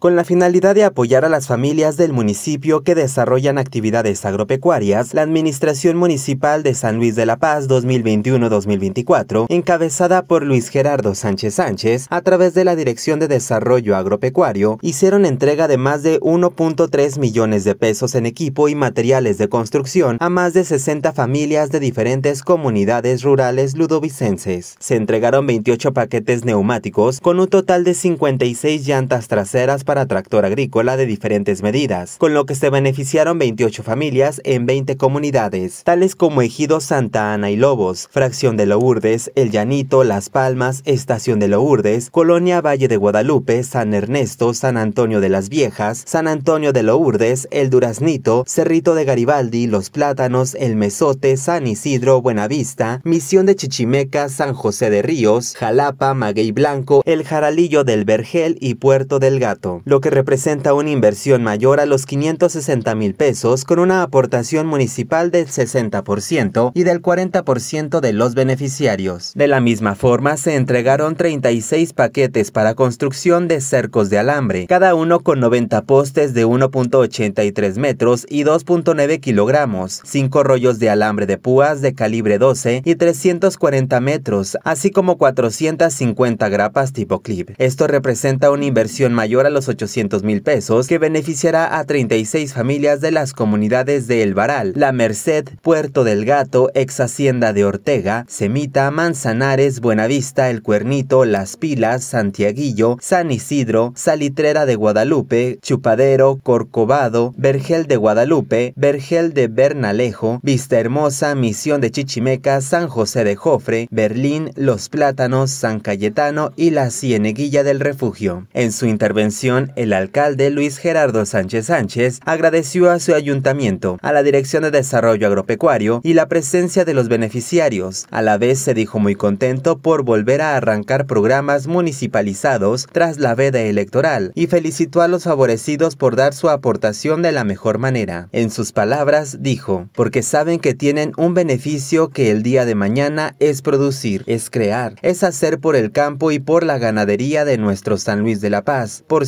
Con la finalidad de apoyar a las familias del municipio que desarrollan actividades agropecuarias, la Administración Municipal de San Luis de la Paz 2021-2024, encabezada por Luis Gerardo Sánchez Sánchez, a través de la Dirección de Desarrollo Agropecuario, hicieron entrega de más de 1.3 millones de pesos en equipo y materiales de construcción a más de 60 familias de diferentes comunidades rurales ludovicenses. Se entregaron 28 paquetes neumáticos con un total de 56 llantas traseras para tractor agrícola de diferentes medidas, con lo que se beneficiaron 28 familias en 20 comunidades, tales como Ejido Santa Ana y Lobos, Fracción de Lourdes, El Llanito, Las Palmas, Estación de Lourdes, Colonia Valle de Guadalupe, San Ernesto, San Antonio de las Viejas, San Antonio de Lourdes, El Duraznito, Cerrito de Garibaldi, Los Plátanos, El Mesote, San Isidro, Buenavista, Misión de Chichimeca, San José de Ríos, Jalapa, Maguey Blanco, El Jaralillo del Vergel y Puerto del Gato lo que representa una inversión mayor a los 560 mil pesos con una aportación municipal del 60% y del 40% de los beneficiarios. De la misma forma, se entregaron 36 paquetes para construcción de cercos de alambre, cada uno con 90 postes de 1.83 metros y 2.9 kilogramos, 5 rollos de alambre de púas de calibre 12 y 340 metros, así como 450 grapas tipo clip. Esto representa una inversión mayor a los 800 mil pesos que beneficiará a 36 familias de las comunidades de El Baral, La Merced, Puerto del Gato, Ex Hacienda de Ortega, Semita, Manzanares, Buenavista, El Cuernito, Las Pilas, Santiaguillo, San Isidro, Salitrera de Guadalupe, Chupadero, Corcovado, Vergel de Guadalupe, Vergel de Bernalejo, Vista Hermosa, Misión de Chichimeca, San José de Jofre, Berlín, Los Plátanos, San Cayetano y la Cieneguilla del Refugio. En su intervención, el alcalde Luis Gerardo Sánchez Sánchez agradeció a su ayuntamiento, a la Dirección de Desarrollo Agropecuario y la presencia de los beneficiarios. A la vez se dijo muy contento por volver a arrancar programas municipalizados tras la veda electoral y felicitó a los favorecidos por dar su aportación de la mejor manera. En sus palabras dijo, porque saben que tienen un beneficio que el día de mañana es producir, es crear, es hacer por el campo y por la ganadería de nuestro San Luis de la Paz. Por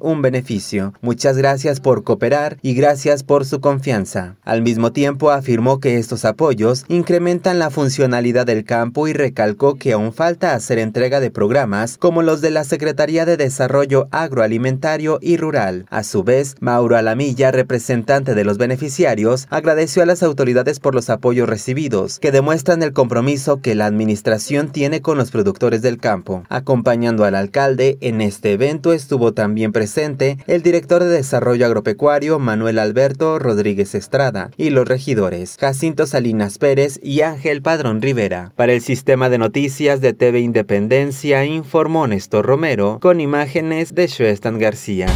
un beneficio. Muchas gracias por cooperar y gracias por su confianza. Al mismo tiempo afirmó que estos apoyos incrementan la funcionalidad del campo y recalcó que aún falta hacer entrega de programas como los de la Secretaría de Desarrollo Agroalimentario y Rural. A su vez, Mauro Alamilla, representante de los beneficiarios, agradeció a las autoridades por los apoyos recibidos, que demuestran el compromiso que la administración tiene con los productores del campo. Acompañando al alcalde, en este evento estuvo también también presente el director de Desarrollo Agropecuario Manuel Alberto Rodríguez Estrada y los regidores Jacinto Salinas Pérez y Ángel Padrón Rivera. Para el sistema de noticias de TV Independencia informó Néstor Romero con imágenes de Shuestan García.